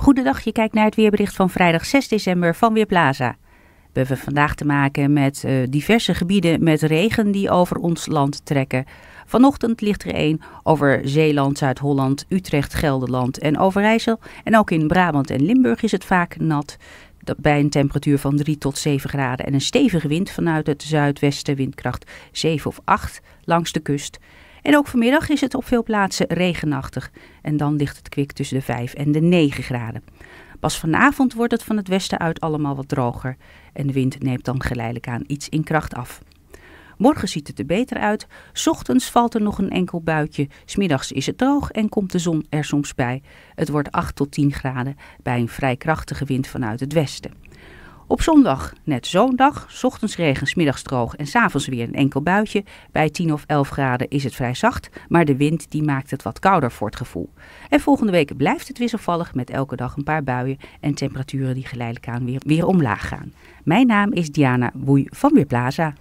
Goedendag, je kijkt naar het weerbericht van vrijdag 6 december van Weerplaza. We hebben vandaag te maken met eh, diverse gebieden met regen die over ons land trekken. Vanochtend ligt er een over Zeeland, Zuid-Holland, Utrecht, Gelderland en Overijssel. En ook in Brabant en Limburg is het vaak nat. bij een temperatuur van 3 tot 7 graden en een stevige wind vanuit het zuidwesten, windkracht 7 of 8 langs de kust. En ook vanmiddag is het op veel plaatsen regenachtig. En dan ligt het kwik tussen de 5 en de 9 graden. Pas vanavond wordt het van het westen uit allemaal wat droger. En de wind neemt dan geleidelijk aan iets in kracht af. Morgen ziet het er beter uit. Ochtends valt er nog een enkel buitje. Smiddags is het droog en komt de zon er soms bij. Het wordt 8 tot 10 graden bij een vrij krachtige wind vanuit het westen. Op zondag net zo'n dag, ochtends regen, middags droog en s'avonds weer een enkel buitje. Bij 10 of 11 graden is het vrij zacht, maar de wind die maakt het wat kouder voor het gevoel. En volgende week blijft het wisselvallig met elke dag een paar buien en temperaturen die geleidelijk aan weer, weer omlaag gaan. Mijn naam is Diana Boei van Weerplaza.